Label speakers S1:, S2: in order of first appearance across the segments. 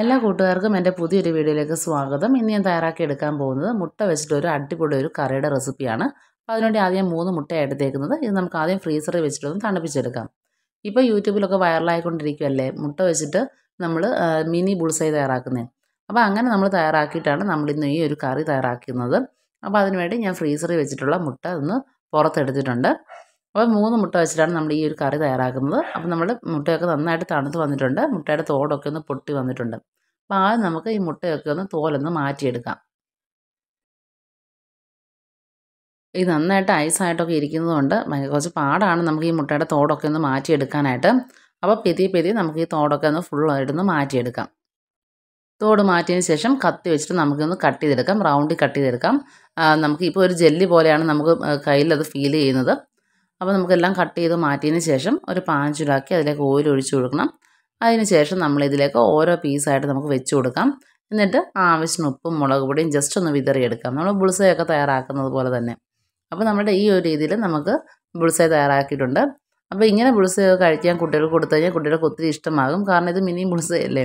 S1: എല്ലാ കൂട്ടുകാർക്കും എൻ്റെ പുതിയൊരു വീഡിയോയിലേക്ക് സ്വാഗതം ഇന്ന് ഞാൻ തയ്യാറാക്കി എടുക്കാൻ പോകുന്നത് മുട്ട വെച്ചിട്ട് ഒരു അടിപൊളി ഒരു കറിയുടെ റെസിപ്പിയാണ് അപ്പോൾ അതിനുവേണ്ടി ആദ്യം മൂന്ന് മുട്ടയാണ് എടുത്തേക്കുന്നത് ഇത് നമുക്ക് ആദ്യം ഫ്രീസറിൽ വെച്ചിട്ടൊന്ന് തണുപ്പിച്ചെടുക്കാം ഇപ്പോൾ യൂട്യൂബിലൊക്കെ വൈറലായിക്കൊണ്ടിരിക്കുകയല്ലേ മുട്ട വെച്ചിട്ട് നമ്മൾ മിനി ബുൾസൈ തയ്യാറാക്കുന്നത് അപ്പോൾ അങ്ങനെ നമ്മൾ തയ്യാറാക്കിയിട്ടാണ് നമ്മൾ ഇന്ന് ഈ ഒരു കറി തയ്യാറാക്കുന്നത് അപ്പോൾ അതിനുവേണ്ടി ഞാൻ ഫ്രീസറിൽ വെച്ചിട്ടുള്ള മുട്ട ഒന്ന് പുറത്തെടുത്തിട്ടുണ്ട് അപ്പോൾ മൂന്ന് മുട്ട വെച്ചിട്ടാണ് നമ്മൾ ഈ ഒരു കറി തയ്യാറാക്കുന്നത് അപ്പോൾ നമ്മൾ മുട്ടയൊക്കെ നന്നായിട്ട് തണുത്ത് വന്നിട്ടുണ്ട് മുട്ടയുടെ തോടൊക്കെ ഒന്ന് പൊട്ടി വന്നിട്ടുണ്ട് അപ്പോൾ ആദ്യം നമുക്ക് ഈ മുട്ടയൊക്കെ ഒന്ന് തോലൊന്ന് മാറ്റിയെടുക്കാം ഈ നന്നായിട്ട് ഐസായിട്ടൊക്കെ ഇരിക്കുന്നതുകൊണ്ട് കുറച്ച് പാടാണ് നമുക്ക് ഈ മുട്ടയുടെ തോടൊക്കെ ഒന്ന് മാറ്റിയെടുക്കാനായിട്ട് അപ്പോൾ പെതി പെതി നമുക്ക് ഈ തോടൊക്കെ ഒന്ന് ഒന്ന് മാറ്റിയെടുക്കാം തോട് മാറ്റിയതിന് ശേഷം കത്തി വെച്ചിട്ട് നമുക്കൊന്ന് കട്ട് ചെയ്തെടുക്കാം റൗണ്ടിൽ കട്ട് ചെയ്തെടുക്കാം നമുക്ക് ഇപ്പോൾ ഒരു ജെല്ലി പോലെയാണ് നമുക്ക് കയ്യിൽ അത് ഫീൽ ചെയ്യുന്നത് അപ്പോൾ നമുക്കെല്ലാം കട്ട് ചെയ്ത് മാറ്റിയതിന് ശേഷം ഒരു പാൻ ചൂടാക്കി അതിലേക്ക് ഓയിൽ ഒഴിച്ചു കൊടുക്കണം അതിന് ശേഷം നമ്മൾ ഇതിലേക്ക് ഓരോ പീസായിട്ട് നമുക്ക് വെച്ച് കൊടുക്കാം എന്നിട്ട് ആവശ്യത്തിന് ഉപ്പും മുളക് പൊടിയും ജസ്റ്റ് ഒന്ന് വിതറിയെടുക്കാം നമ്മൾ ബുൾസയൊക്കെ തയ്യാറാക്കുന്നത് പോലെ തന്നെ അപ്പോൾ നമ്മുടെ ഈ ഒരു രീതിയിൽ നമുക്ക് ബുൾസൈ തയ്യാറാക്കിയിട്ടുണ്ട് അപ്പോൾ ഇങ്ങനെ ബുൾസയൊക്കെ കഴിക്കാൻ കുട്ടികൾക്ക് കൊടുത്തു കഴിഞ്ഞാൽ കുട്ടികൾക്ക് ഒത്തിരി ഇഷ്ടമാകും കാരണം ഇത് മിനി ബുൾസയല്ലേ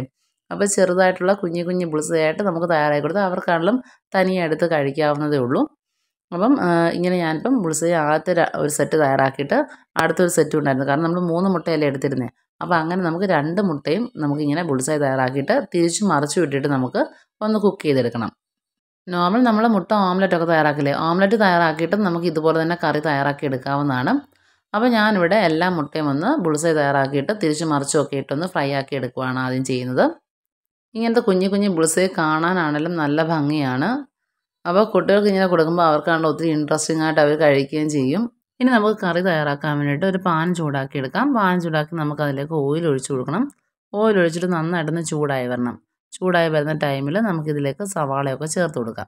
S1: അപ്പോൾ ചെറുതായിട്ടുള്ള കുഞ്ഞു കുഞ്ഞു ബുൾസയായിട്ട് നമുക്ക് തയ്യാറാക്കി കൊടുത്ത് അവർക്കാണെങ്കിലും തനിയെടുത്ത് കഴിക്കാവുന്നതേ ഉള്ളൂ അപ്പം ഇങ്ങനെ ഞാനിപ്പം ബുൾസൈ ആദ്യത്തെ ഒരു സെറ്റ് തയ്യാറാക്കിയിട്ട് അടുത്തൊരു സെറ്റും ഉണ്ടായിരുന്നു കാരണം നമ്മൾ മൂന്ന് മുട്ടയല്ലേ എടുത്തിരുന്നത് അപ്പോൾ അങ്ങനെ നമുക്ക് രണ്ട് മുട്ടയും നമുക്കിങ്ങനെ ബുൾസൈ തയ്യാറാക്കിയിട്ട് തിരിച്ചു മറിച്ചു വിട്ടിട്ട് നമുക്ക് ഒന്ന് കുക്ക് ചെയ്തെടുക്കണം നോർമൽ നമ്മൾ മുട്ട ഓംലെറ്റ് ഒക്കെ തയ്യാറാക്കില്ലേ ഓംലെറ്റ് തയ്യാറാക്കിയിട്ടും നമുക്ക് ഇതുപോലെ തന്നെ കറി തയ്യാറാക്കി എടുക്കാവുന്നതാണ് അപ്പോൾ ഞാനിവിടെ എല്ലാ മുട്ടയും ഒന്ന് ബുൾസൈ തയ്യാറാക്കിയിട്ട് തിരിച്ച് മറിച്ചൊക്കെ ഇട്ടൊന്ന് ഫ്രൈ ആക്കി എടുക്കുവാണ് ആദ്യം ചെയ്യുന്നത് ഇങ്ങനത്തെ കുഞ്ഞു കുഞ്ഞു ബുൾസൈ കാണാനാണെങ്കിലും നല്ല ഭംഗിയാണ് അപ്പോൾ കുട്ടികൾക്ക് ഇങ്ങനെ കൊടുക്കുമ്പോൾ അവർക്കാണെങ്കിൽ ഒത്തിരി ഇൻട്രസ്റ്റിംഗ് ആയിട്ട് അവർ കഴിക്കുകയും ചെയ്യും ഇനി നമുക്ക് കറി തയ്യാറാക്കാൻ വേണ്ടിയിട്ട് ഒരു പാൻ ചൂടാക്കി എടുക്കാം പാൻ ചൂടാക്കി നമുക്ക് അതിലേക്ക് ഓയിൽ ഒഴിച്ചു കൊടുക്കണം ഓയിൽ ഒഴിച്ചിട്ട് നന്നായിട്ടൊന്ന് ചൂടായി വരണം ചൂടായി വരുന്ന ടൈമിൽ നമുക്കിതിലേക്ക് സവാളയൊക്കെ ചേർത്ത് കൊടുക്കാം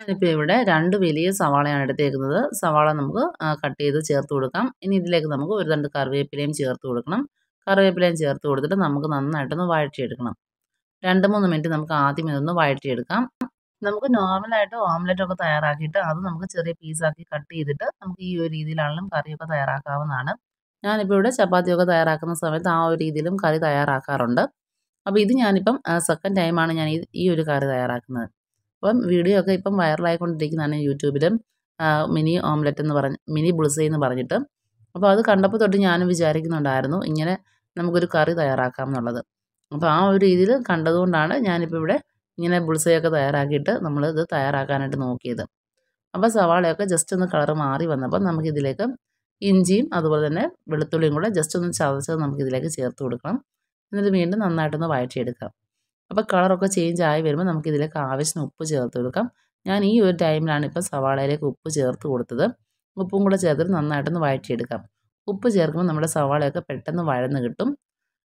S1: ഞാനിപ്പോൾ ഇവിടെ രണ്ട് വലിയ സവാളയാണ് എടുത്തേക്കുന്നത് സവാള നമുക്ക് കട്ട് ചെയ്ത് ചേർത്ത് കൊടുക്കാം ഇനി ഇതിലേക്ക് നമുക്ക് ഒരു രണ്ട് കറിവേപ്പിലയും ചേർത്ത് കൊടുക്കണം കറിവേപ്പിലയും ചേർത്ത് കൊടുത്തിട്ട് നമുക്ക് നന്നായിട്ടൊന്ന് വഴറ്റിയെടുക്കണം രണ്ട് മൂന്ന് മിനിറ്റ് നമുക്ക് ആദ്യം ഇതൊന്ന് വഴറ്റിയെടുക്കാം നമുക്ക് നോർമലായിട്ട് ഓംലെറ്റ് ഒക്കെ തയ്യാറാക്കിയിട്ട് അത് നമുക്ക് ചെറിയ പീസാക്കി കട്ട് ചെയ്തിട്ട് നമുക്ക് ഈ ഒരു രീതിയിലാണെങ്കിലും കറിയൊക്കെ തയ്യാറാക്കാവുന്നതാണ് ഞാനിപ്പോൾ ഇവിടെ ചപ്പാത്തിയൊക്കെ തയ്യാറാക്കുന്ന സമയത്ത് ആ ഒരു രീതിയിലും കറി തയ്യാറാക്കാറുണ്ട് അപ്പോൾ ഇത് ഞാനിപ്പം സെക്കൻഡ് ടൈമാണ് ഞാൻ ഈ ഒരു കറി തയ്യാറാക്കുന്നത് അപ്പം വീഡിയോ ഒക്കെ ഇപ്പം വൈറലായിക്കൊണ്ടിരിക്കുന്നതാണ് യൂട്യൂബിലും മിനി ഓംലെറ്റ് എന്ന് പറഞ്ഞ് മിനി ബുൾസൈ എന്ന് പറഞ്ഞിട്ട് അപ്പോൾ അത് കണ്ടപ്പോൾ തൊട്ട് ഞാനും വിചാരിക്കുന്നുണ്ടായിരുന്നു ഇങ്ങനെ നമുക്കൊരു കറി തയ്യാറാക്കാം എന്നുള്ളത് അപ്പോൾ ആ ഒരു രീതിയിൽ കണ്ടതുകൊണ്ടാണ് ഞാനിപ്പോൾ ഇവിടെ ഇങ്ങനെ ബുൾസയൊക്കെ തയ്യാറാക്കിയിട്ട് ഇത് തയ്യാറാക്കാനായിട്ട് നോക്കിയത് അപ്പോൾ സവാളയൊക്കെ ജസ്റ്റ് ഒന്ന് കളർ മാറി വന്നപ്പോൾ നമുക്കിതിലേക്ക് ഇഞ്ചിയും അതുപോലെ തന്നെ വെളുത്തുള്ളിയും കൂടെ ജസ്റ്റ് ഒന്ന് ചതച്ചത് നമുക്കിതിലേക്ക് ചേർത്ത് കൊടുക്കണം എന്നിട്ട് വീണ്ടും നന്നായിട്ടൊന്ന് വഴറ്റിയെടുക്കാം അപ്പോൾ കളറൊക്കെ ചേഞ്ച് ആയി വരുമ്പോൾ നമുക്കിതിലേക്ക് ആവശ്യത്തിന് ഉപ്പ് ചേർത്ത് കൊടുക്കാം ഞാൻ ഈ ഒരു ടൈമിലാണ് ഇപ്പോൾ സവാളയിലേക്ക് ഉപ്പ് ചേർത്ത് കൊടുത്തത് ഉപ്പും കൂടെ ചേർത്തിട്ട് നന്നായിട്ടൊന്ന് വഴറ്റിയെടുക്കാം ഉപ്പ് ചേർക്കുമ്പോൾ നമ്മുടെ സവാളയൊക്കെ പെട്ടെന്ന് വഴന്ന് കിട്ടും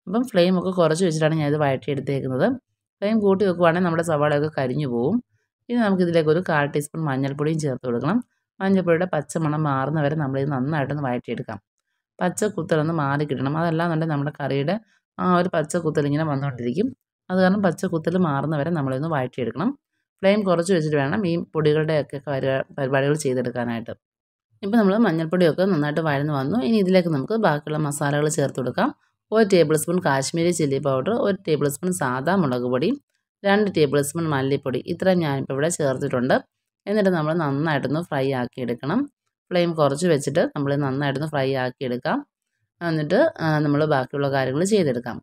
S1: അപ്പം ഫ്ലെയിമൊക്കെ കുറച്ച് വെച്ചിട്ടാണ് ഞാനിത് വഴറ്റിയെടുത്തേക്കുന്നത് ഫ്ലെയിം കൂട്ടി വെക്കുവാണെങ്കിൽ നമ്മുടെ സവാളയൊക്കെ കരിഞ്ഞു പോവും ഇനി നമുക്കിതിലേക്ക് ഒരു കാൽ ടീസ്പൂൺ മഞ്ഞൾപ്പൊടിയും ചേർത്ത് കൊടുക്കണം മഞ്ഞൾപ്പൊടിയുടെ പച്ചമണം മാറുന്ന വരെ നമ്മളിത് നന്നായിട്ടൊന്ന് വഴറ്റിയെടുക്കാം പച്ച കുത്തലൊന്ന് മാറി കിട്ടണം അതല്ലാന്നുണ്ടെങ്കിൽ നമ്മുടെ കറിയുടെ ആ ഒരു പച്ച കുത്തൽ ഇങ്ങനെ വന്നുകൊണ്ടിരിക്കും അത് കാരണം പച്ച കുത്തൽ മാറുന്ന വരെ നമ്മളിതൊന്ന് വഴറ്റിയെടുക്കണം ഫ്ലെയിം കുറച്ച് വെച്ചിട്ട് വേണം ഈ പൊടികളുടെയൊക്കെ പരിപാടികൾ ചെയ്തെടുക്കാനായിട്ട് ഇപ്പോൾ നമ്മൾ മഞ്ഞൾപ്പൊടിയൊക്കെ നന്നായിട്ട് വഴന്ന് വന്നു ഇനി ഇതിലേക്ക് നമുക്ക് ബാക്കിയുള്ള മസാലകൾ ചേർത്ത് കൊടുക്കാം ഒരു tablespoon Kashmiri chilli powder ഒരു ടേബിൾ സ്പൂൺ സാധാ മുളക് പൊടി രണ്ട് ടേബിൾ സ്പൂൺ മല്ലിപ്പൊടി ഇത്രയും ഞാനിപ്പോൾ ഇവിടെ ചേർത്തിട്ടുണ്ട് എന്നിട്ട് നമ്മൾ നന്നായിട്ടൊന്ന് ഫ്രൈ ആക്കി എടുക്കണം ഫ്ലെയിം കുറച്ച് വെച്ചിട്ട് നമ്മൾ നന്നായിട്ടൊന്ന് ഫ്രൈ ആക്കി എടുക്കാം എന്നിട്ട് നമ്മൾ ബാക്കിയുള്ള കാര്യങ്ങൾ ചെയ്തെടുക്കാം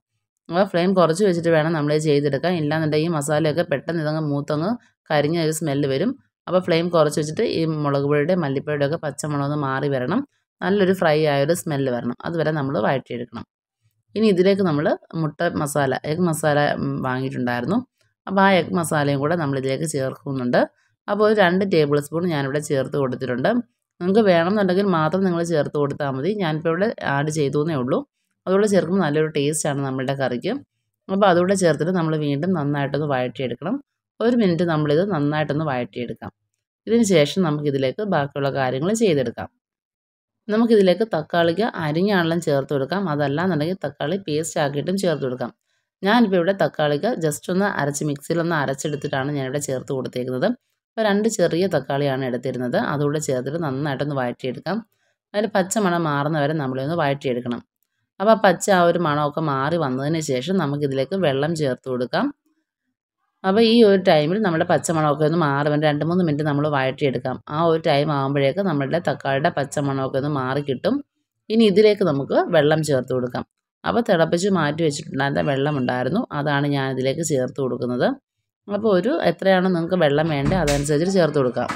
S1: അപ്പോൾ ഫ്ലെയിം കുറച്ച് വെച്ചിട്ട് വേണം നമ്മൾ ചെയ്തെടുക്കാം ഇല്ലാന്നുണ്ടെങ്കിൽ ഈ മസാലയൊക്കെ പെട്ടെന്ന് ഇതങ്ങ് മൂത്തങ്ങ് കരിഞ്ഞ ഒരു സ്മെല്ല് വരും അപ്പോൾ ഫ്ലെയിം കുറച്ച് വെച്ചിട്ട് ഈ മുളക് പൊടിയുടെ മല്ലിപ്പൊടിയുടെ ഒക്കെ പച്ചമുളക് മാറി വരണം നല്ലൊരു ഫ്രൈ ആയൊരു സ്മെല്ല് വരണം അതുവരെ നമ്മൾ വഴറ്റിയെടുക്കണം ഇനി ഇതിലേക്ക് നമ്മൾ മുട്ട മസാല എഗ് മസാല വാങ്ങിയിട്ടുണ്ടായിരുന്നു അപ്പോൾ ആ എഗ് മസാലയും കൂടെ നമ്മളിതിലേക്ക് ചേർക്കുന്നുണ്ട് അപ്പോൾ ഒരു രണ്ട് ടേബിൾ സ്പൂൺ ഞാനിവിടെ ചേർത്ത് കൊടുത്തിട്ടുണ്ട് നിങ്ങൾക്ക് വേണമെന്നുണ്ടെങ്കിൽ മാത്രം നിങ്ങൾ ചേർത്ത് കൊടുത്താൽ മതി ഞാനിപ്പോൾ ഇവിടെ ആഡ് ചെയ്തു എന്നേ ഉള്ളൂ അതുകൂടെ ചേർക്കുമ്പോൾ നല്ലൊരു ടേസ്റ്റാണ് നമ്മളുടെ കറിക്ക് അപ്പോൾ അതുകൂടെ ചേർത്തിട്ട് നമ്മൾ വീണ്ടും നന്നായിട്ടൊന്ന് വഴറ്റിയെടുക്കണം ഒരു മിനിറ്റ് നമ്മളിത് നന്നായിട്ടൊന്ന് വഴറ്റിയെടുക്കാം ഇതിന് ശേഷം നമുക്കിതിലേക്ക് ബാക്കിയുള്ള കാര്യങ്ങൾ ചെയ്തെടുക്കാം നമുക്കിതിലേക്ക് തക്കാളിക്ക് അരിഞ്ഞാണെല്ലാം ചേർത്ത് കൊടുക്കാം അതല്ലാന്നുണ്ടെങ്കിൽ തക്കാളി പേസ്റ്റ് ആക്കിയിട്ടും ചേർത്ത് കൊടുക്കാം ഞാനിപ്പോൾ ഇവിടെ തക്കാളിക്ക് ജസ്റ്റ് ഒന്ന് അരച്ച് മിക്സിയിലൊന്ന് അരച്ചെടുത്തിട്ടാണ് ഞാനിവിടെ ചേർത്ത് കൊടുത്തേക്കുന്നത് അപ്പോൾ രണ്ട് ചെറിയ തക്കാളിയാണ് എടുത്തിരുന്നത് അതുകൂടെ ചേർത്തിട്ട് നന്നായിട്ടൊന്ന് വഴറ്റിയെടുക്കാം അതിൽ പച്ച മണം മാറുന്ന വരെ നമ്മളൊന്ന് വഴറ്റിയെടുക്കണം അപ്പോൾ പച്ച ആ ഒരു മണമൊക്കെ മാറി വന്നതിന് ശേഷം നമുക്കിതിലേക്ക് വെള്ളം ചേർത്ത് കൊടുക്കാം അപ്പോൾ ഈ ഒരു ടൈമിൽ നമ്മുടെ പച്ചമണമൊക്കെ ഒന്ന് മാറി വരും രണ്ട് മൂന്ന് മിനിറ്റ് നമ്മൾ വഴറ്റിയെടുക്കാം ആ ഒരു ടൈം ആകുമ്പോഴേക്ക് നമ്മളുടെ തക്കാളിയുടെ പച്ചമണമൊക്കെ ഒന്ന് മാറി കിട്ടും ഇനി ഇതിലേക്ക് നമുക്ക് വെള്ളം ചേർത്ത് കൊടുക്കാം അപ്പോൾ തിളപ്പിച്ച് മാറ്റി വെച്ചിട്ടുണ്ടായിരുന്ന വെള്ളം ഉണ്ടായിരുന്നു അതാണ് ഞാൻ ഇതിലേക്ക് ചേർത്ത് കൊടുക്കുന്നത് അപ്പോൾ ഒരു എത്രയാണോ നിങ്ങൾക്ക് വെള്ളം വേണ്ടത് അതനുസരിച്ച് ചേർത്ത് കൊടുക്കാം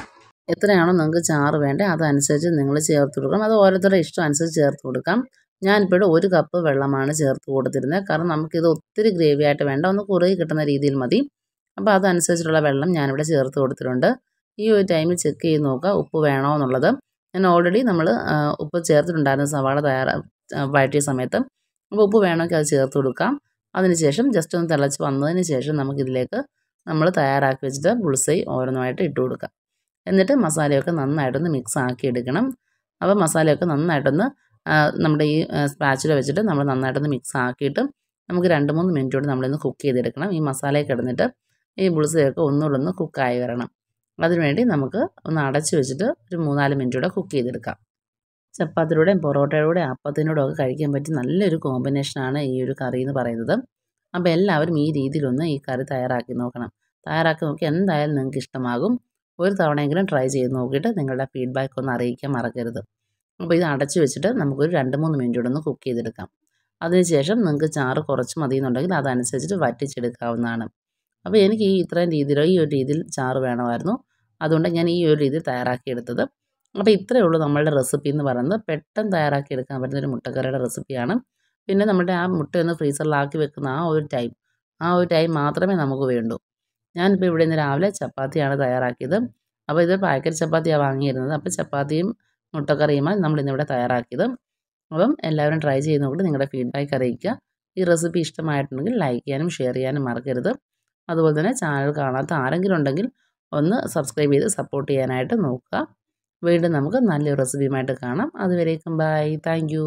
S1: എത്രയാണോ നിങ്ങൾക്ക് ചാറ് വേണ്ടത് അതനുസരിച്ച് നിങ്ങൾ ചേർത്ത് കൊടുക്കണം അത് ഓരോരുത്തരുടെ ഇഷ്ടം അനുസരിച്ച് ചേർത്ത് കൊടുക്കാം ഞാനിപ്പോഴും ഒരു കപ്പ് വെള്ളമാണ് ചേർത്ത് കൊടുത്തിരുന്നത് കാരണം നമുക്കിത് ഒത്തിരി ഗ്രേവി ആയിട്ട് വേണ്ട ഒന്ന് കുറുകി കിട്ടുന്ന രീതിയിൽ മതി അപ്പോൾ അതനുസരിച്ചിട്ടുള്ള വെള്ളം ഞാനിവിടെ ചേർത്ത് കൊടുത്തിട്ടുണ്ട് ഈ ഒരു ടൈമിൽ ചെക്ക് ചെയ്ത് നോക്കുക ഉപ്പ് വേണോ എന്നുള്ളത് ഞാൻ ഓൾറെഡി നമ്മൾ ഉപ്പ് ചേർത്തിട്ടുണ്ടായിരുന്നു സവാള തയ്യാറ വഴറ്റിയ സമയത്ത് അപ്പോൾ ഉപ്പ് വേണമെങ്കിൽ അത് ചേർത്ത് കൊടുക്കാം അതിനുശേഷം ജസ്റ്റ് ഒന്ന് തിളച്ച് വന്നതിന് ശേഷം നമുക്കിതിലേക്ക് നമ്മൾ തയ്യാറാക്കി വെച്ചിട്ട് പുളിസൈ ഓരോന്നായിട്ട് ഇട്ട് കൊടുക്കാം എന്നിട്ട് മസാലയൊക്കെ നന്നായിട്ടൊന്ന് മിക്സ് ആക്കി എടുക്കണം അപ്പോൾ മസാലയൊക്കെ നന്നായിട്ടൊന്ന് നമ്മുടെ ഈ സ്പാച്ചിൽ വെച്ചിട്ട് നമ്മൾ നന്നായിട്ടൊന്ന് മിക്സ് ആക്കിയിട്ട് നമുക്ക് രണ്ട് മൂന്ന് മിനിറ്റ് നമ്മളിന്ന് കുക്ക് ചെയ്തെടുക്കണം ഈ മസാലയൊക്കെ കിടന്നിട്ട് ഈ പുളിസ് ചേർക്ക് ഒന്നുകൂടെ ഒന്ന് കുക്കായി വരണം അതിനുവേണ്ടി നമുക്ക് ഒന്ന് അടച്ചു വെച്ചിട്ട് ഒരു മൂന്നാല് മിനിറ്റ് കൂടെ കുക്ക് ചെയ്തെടുക്കാം ചപ്പാത്തിലൂടെയും പൊറോട്ടയിലൂടെയും അപ്പത്തിനോടും ഒക്കെ കഴിക്കാൻ പറ്റിയ നല്ലൊരു കോമ്പിനേഷനാണ് ഈ ഒരു കറി എന്ന് പറയുന്നത് അപ്പോൾ എല്ലാവരും ഈ രീതിയിലൊന്ന് ഈ കറി തയ്യാറാക്കി നോക്കണം തയ്യാറാക്കി നോക്കി എന്തായാലും നിങ്ങൾക്ക് ഇഷ്ടമാകും ഒരു തവണയെങ്കിലും ട്രൈ ചെയ്ത് നോക്കിയിട്ട് നിങ്ങളുടെ ഫീഡ്ബാക്ക് ഒന്ന് അറിയിക്കാൻ മറക്കരുത് അപ്പോൾ ഇത് അടച്ചു വെച്ചിട്ട് നമുക്കൊരു രണ്ട് മൂന്ന് മിനിറ്റ് കൂടെ ഒന്ന് കുക്ക് ചെയ്തെടുക്കാം അതിനുശേഷം നിങ്ങൾക്ക് ചാറ് കുറച്ച് മതി എന്നുണ്ടെങ്കിൽ അതനുസരിച്ചിട്ട് വറ്റിച്ചെടുക്കാവുന്നതാണ് അപ്പോൾ എനിക്ക് ഈ ഇത്രയും രീതിയിലോ ഈ ഒരു രീതിയിൽ ചാറ് വേണമായിരുന്നു അതുകൊണ്ട് ഞാൻ ഈ ഒരു രീതിയിൽ തയ്യാറാക്കിയെടുത്തത് അപ്പോൾ ഇത്രയേ ഉള്ളൂ നമ്മളുടെ റെസിപ്പി എന്ന് പറയുന്നത് പെട്ടെന്ന് തയ്യാറാക്കിയെടുക്കാൻ പറ്റുന്ന ഒരു മുട്ടക്കറിയുടെ റെസിപ്പിയാണ് പിന്നെ നമ്മുടെ ആ മുട്ടയൊന്ന് ഫ്രീസറിലാക്കി വെക്കുന്ന ആ ഒരു ടൈം ആ ഒരു ടൈം മാത്രമേ നമുക്ക് വേണ്ടൂ ഞാനിപ്പോൾ ഇവിടെ നിന്ന് രാവിലെ ചപ്പാത്തിയാണ് തയ്യാറാക്കിയത് അപ്പോൾ ഇത് പാക്കറ്റ് ചപ്പാത്തിയാണ് വാങ്ങിയിരുന്നത് അപ്പോൾ ചപ്പാത്തിയും മുട്ടക്കറിയുമാണ് ഇന്നിവിടെ തയ്യാറാക്കിയത് അപ്പം എല്ലാവരും ട്രൈ ചെയ്യുന്നതുകൊണ്ട് നിങ്ങളുടെ ഫീഡ്ബാക്ക് അറിയിക്കുക ഈ റെസിപ്പി ഇഷ്ടമായിട്ടുണ്ടെങ്കിൽ ലൈക്ക് ചെയ്യാനും ഷെയർ ചെയ്യാനും മറക്കരുത് അതുപോലെ തന്നെ ചാനൽ കാണാത്ത ആരെങ്കിലും ഉണ്ടെങ്കിൽ ഒന്ന് സബ്സ്ക്രൈബ് ചെയ്ത് സപ്പോർട്ട് ചെയ്യാനായിട്ട് നോക്കുക വീണ്ടും നമുക്ക് നല്ലൊരു റെസിപ്പിയുമായിട്ട് കാണാം അതുവരേക്കും ബൈ താങ്ക്